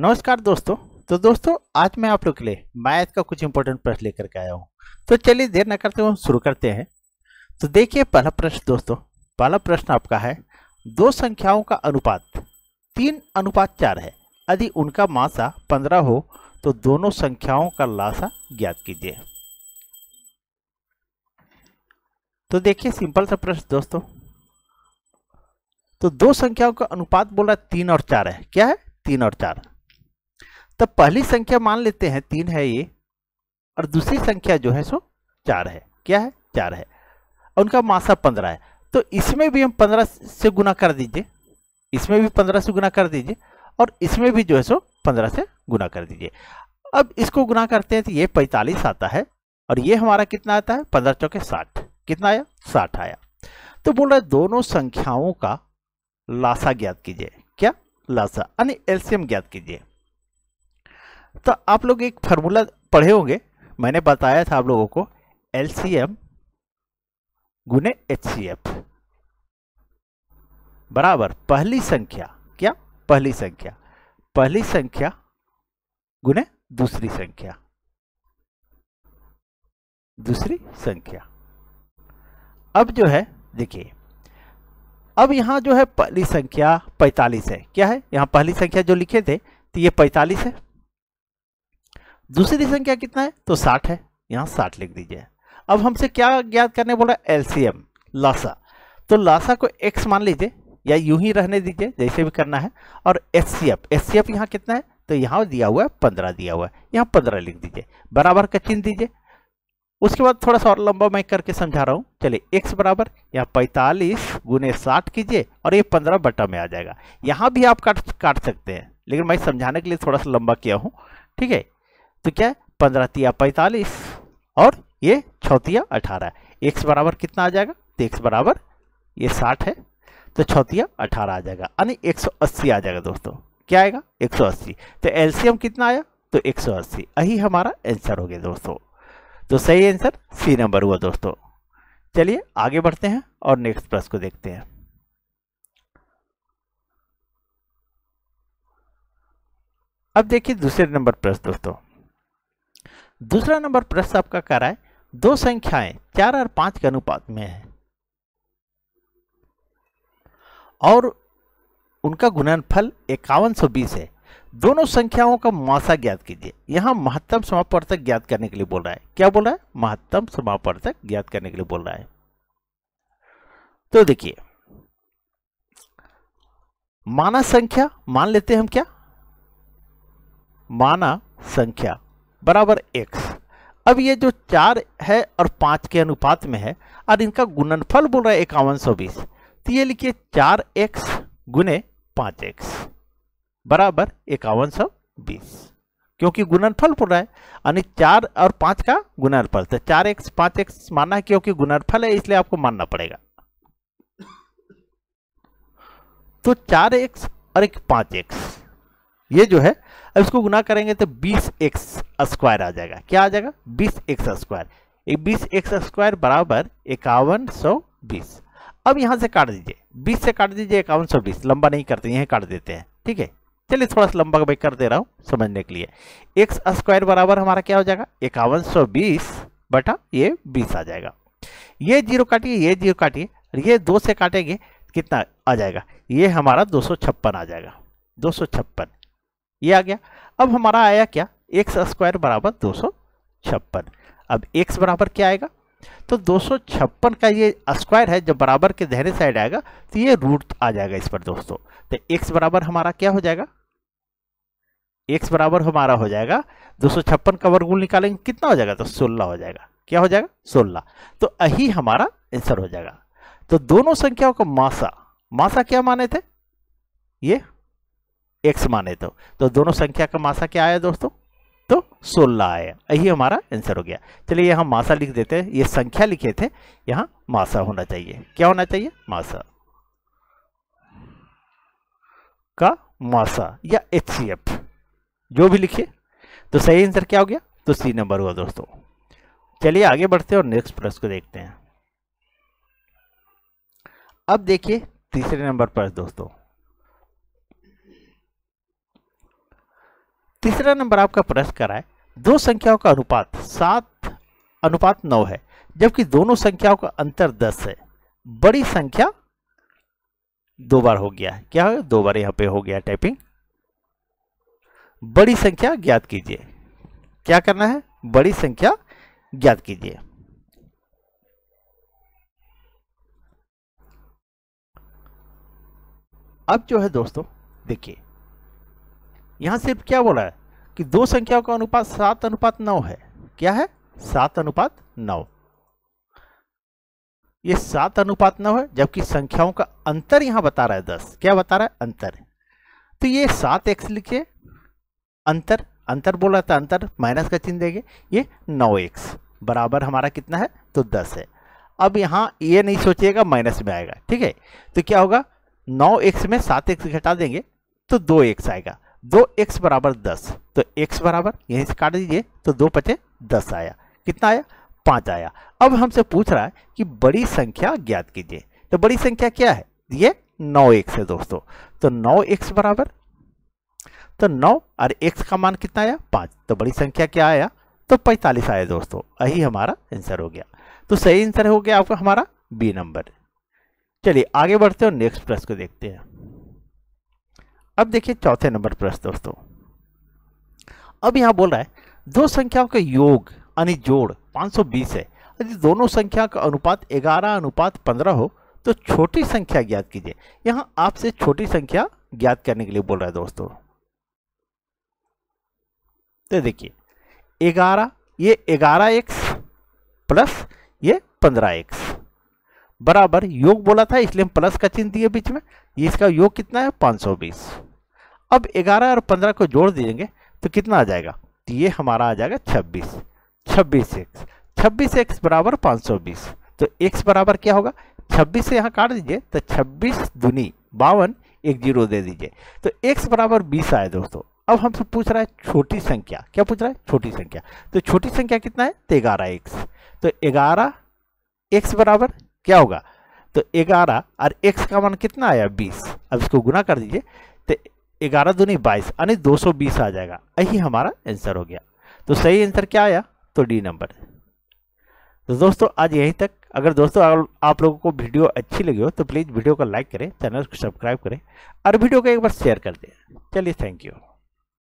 नमस्कार दोस्तों तो दोस्तों आज मैं आप लोग के लिए मैथ का कुछ इंपॉर्टेंट प्रश्न लेकर के आया हूँ तो चलिए देर न करते हुए शुरू करते हैं तो देखिए पहला प्रश्न दोस्तों पहला प्रश्न आपका है दो संख्याओं का अनुपात तीन अनुपात चार है यदि उनका मासा पंद्रह हो तो दोनों संख्याओं का लासा ज्ञात कीजिए तो देखिए सिंपल सा प्रश्न दोस्तों तो दो संख्याओं का अनुपात बोला तीन और चार है क्या है तीन और चार तब पहली संख्या मान लेते हैं तीन है ये और दूसरी संख्या जो है सो चार है क्या है चार है उनका मासा पंद्रह है तो इसमें भी हम पंद्रह से गुना कर दीजिए इसमें भी पंद्रह से गुना कर दीजिए और इसमें भी जो है सो पंद्रह से गुना कर दीजिए अब इसको गुना करते हैं तो ये पैंतालीस आता है और ये हमारा कितना आता है पंद्रह चौके साठ कितना आया साठ आया तो बोल रहा है दोनों संख्याओं का लासा ज्ञात कीजिए क्या लासा यानी एल्सियम ज्ञात कीजिए तो आप लोग एक फार्मूला पढ़े होंगे मैंने बताया था आप लोगों को एल सी एम गुने एच सी एफ बराबर पहली संख्या क्या पहली संख्या पहली संख्या गुने दूसरी संख्या दूसरी संख्या अब जो है देखिए अब यहां जो है पहली संख्या 45 है क्या है यहां पहली संख्या जो लिखे थे तो ये 45 है दूसरी संख्या कितना है तो साठ है यहाँ साठ लिख दीजिए अब हमसे क्या ज्ञात करने बोला एलसीएम लासा तो लासा को एक्स मान लीजिए या यूं ही रहने दीजिए जैसे भी करना है और S C F S C F यहाँ कितना है तो यहाँ दिया हुआ है पंद्रह दिया हुआ है यहाँ पंद्रह लिख दीजिए बराबर का चिन्ह दीजिए उसके बाद थोड़ा सा और लंबा मैं करके समझा रहा हूँ चलिए x बराबर यहाँ पैंतालीस गुने साठ कीजिए और ये पंद्रह बटा में आ जाएगा यहाँ भी आप काट काट सकते हैं लेकिन मैं समझाने के लिए थोड़ा सा लंबा किया हूँ ठीक है तो क्या है पंद्रह तिया पैंतालीस और ये छौतिया अठारह एक बराबर कितना आ जाएगा तो एक्स बराबर ये साठ है तो छौतिया अठारह आ जाएगा यानी एक सौ अस्सी आ जाएगा दोस्तों क्या आएगा एक सौ अस्सी तो एलसीएम कितना आया तो एक सौ अस्सी यही हमारा आंसर हो गया दोस्तों तो सही आंसर सी नंबर हुआ दोस्तों चलिए आगे बढ़ते हैं और नेक्स्ट प्रश्न को देखते हैं अब देखिए दूसरे नंबर प्रश्न दोस्तों दूसरा नंबर प्रश्न आपका कह रहा है दो संख्याएं चार और पांच के अनुपात में है और उनका गुणनफल इक्यावन सौ बीस है दोनों संख्याओं का मासा ज्ञात कीजिए यहां महत्तम तक ज्ञात करने के लिए बोल रहा है क्या बोल रहा है महत्तम तक ज्ञात करने के लिए बोल रहा है तो देखिए माना संख्या मान लेते हैं हम क्या माना संख्या बराबर एक्स अब ये जो चार है और पाँच के अनुपात में है और इनका गुणनफल बोल रहा है इक्यावन सौ बीस तो ये लिखिए चार एक्स गुने पाँच एक्स बराबर इक्यावन सौ बीस क्योंकि गुणनफल बोल रहा है यानी चार और पाँच का गुणनफल तो चार एक्स पाँच एक्स मानना है क्योंकि गुणनफल है इसलिए आपको मानना पड़ेगा तो चार एक्स और एक पाँच एक्स ये जो है अब इसको गुना करेंगे तो बीस एक्स स्क्वायर आ जाएगा क्या आ जाएगा बीस एक्स स्क्वायर बीस एक्स स्क्वायर बराबर इक्यावन सौ बीस अब यहाँ से काट दीजिए बीस से काट दीजिए इक्यावन सौ बीस लंबा नहीं करते यहीं काट देते हैं ठीक है चलिए थोड़ा सा लंबा मैं कर दे रहा हूँ समझने के लिए एक्स स्क्वायर बराबर हमारा क्या हो जाएगा इक्यावन सौ बीस बटा ये बीस आ जाएगा ये जीरो काटिए ये जीरो काटिए ये दो से काटेंगे कितना आ जाएगा ये हमारा दो सौ छप्पन आ जाएगा दो सौ छप्पन ये आ गया अब हमारा आया क्या एक्स स्क्वायर बराबर दो अब x बराबर क्या आएगा तो दो का ये स्क्वायर है जब बराबर के दहरे साइड आएगा तो ये रूट आ जाएगा इस पर दोस्तों तो x बराबर हमारा क्या हो जाएगा x बराबर हमारा हो जाएगा दो का वर्गमूल निकालेंगे कितना हो जाएगा तो सोलह हो जाएगा क्या हो जाएगा सोलह तो यही हमारा आंसर हो जाएगा तो दोनों संख्याओं का मासा मासा क्या माने थे ये एक्स माने तो तो दोनों संख्या का मासा क्या आया दोस्तों तो सोलह आया यही हमारा आंसर हो गया चलिए यहाँ मासा लिख देते हैं ये संख्या लिखे थे यहाँ मासा होना चाहिए क्या होना चाहिए मासा का मासा या एच जो भी लिखिए तो सही आंसर क्या हो गया तो सी नंबर हुआ दोस्तों चलिए आगे बढ़ते हैं और नेक्स्ट प्रश्न को देखते हैं अब देखिए तीसरे नंबर पर दोस्तों तीसरा नंबर आपका प्रश्न करा है दो संख्याओं का अनुपात सात अनुपात नौ है जबकि दोनों संख्याओं का अंतर दस है बड़ी संख्या दो बार हो गया है क्या है दो बार यहां पे हो गया टाइपिंग बड़ी संख्या ज्ञात कीजिए क्या करना है बड़ी संख्या ज्ञात कीजिए अब जो है दोस्तों देखिए यहाँ सिर्फ क्या बोला है कि दो संख्याओं का अनुपात सात अनुपात नौ है क्या है सात अनुपात नौ ये सात अनुपात नौ है जबकि संख्याओं का अंतर यहां बता रहा है दस क्या बता रहा है अंतर तो ये सात एक्स लिखिए अंतर अंतर बोला था अंतर माइनस का चिन्ह देंगे ये नौ एक्स बराबर हमारा कितना है तो दस है अब यहां ये नहीं सोचिएगा माइनस में आएगा ठीक है तो क्या होगा नौ एक्स में सात एक्स घटा देंगे तो दो एक्स आएगा दो एक्स बराबर दस तो एक्स बराबर यहीं से काट दीजिए तो दो पचे दस आया कितना आया पाँच आया अब हमसे पूछ रहा है कि बड़ी संख्या ज्ञात कीजिए तो बड़ी संख्या क्या है ये नौ एक्स है दोस्तों तो नौ एक्स बराबर तो नौ और एक्स का मान कितना आया पाँच तो बड़ी संख्या क्या आया तो पैंतालीस आया दोस्तों यही हमारा आंसर हो गया तो सही आंसर हो गया आपका हमारा बी नंबर चलिए आगे बढ़ते हैं और नेक्स्ट प्रश्न को देखते हैं अब देखिए चौथे नंबर प्रश्न दोस्तों अब यहां बोल रहा है दो संख्याओं का योग यानी जोड़ 520 है यदि दोनों संख्या का अनुपात 11 अनुपात 15 हो तो छोटी संख्या ज्ञात कीजिए यहां आपसे छोटी संख्या ज्ञात करने के लिए बोल रहा है दोस्तों तो देखिए 11 ये 11x प्लस ये 15x बराबर योग बोला था इसलिए हम प्लस का चिन्ह दिए बीच में ये इसका योग कितना है 520 अब 11 और 15 को जोड़ देंगे तो कितना आ जाएगा तो ये हमारा आ जाएगा 26 छब्बीस एक्स छब्बीस एक्स बराबर पाँच तो एक्स बराबर क्या होगा 26 से यहाँ काट दीजिए तो 26 दुनी बावन एक जीरो दे दीजिए तो एक्स बराबर बीस आए दोस्तों अब हमसे पूछ रहा है छोटी संख्या क्या पूछ रहा है छोटी संख्या तो छोटी संख्या कितना है तो ग्यारह एक्स तो ग्यारह एक्स बराबर क्या होगा तो ग्यारह और एक्स का मान कितना आया बीस अब इसको गुना कर दीजिए तो ग्यारह दूनी बाईस यानी दो सौ बीस आ जाएगा यही हमारा आंसर हो गया तो सही आंसर क्या आया तो डी नंबर तो दोस्तों आज यहीं तक अगर दोस्तों आप लोगों को वीडियो अच्छी लगी हो तो प्लीज़ वीडियो को लाइक करें चैनल को सब्सक्राइब करें और वीडियो को एक बार शेयर कर दें चलिए थैंक यू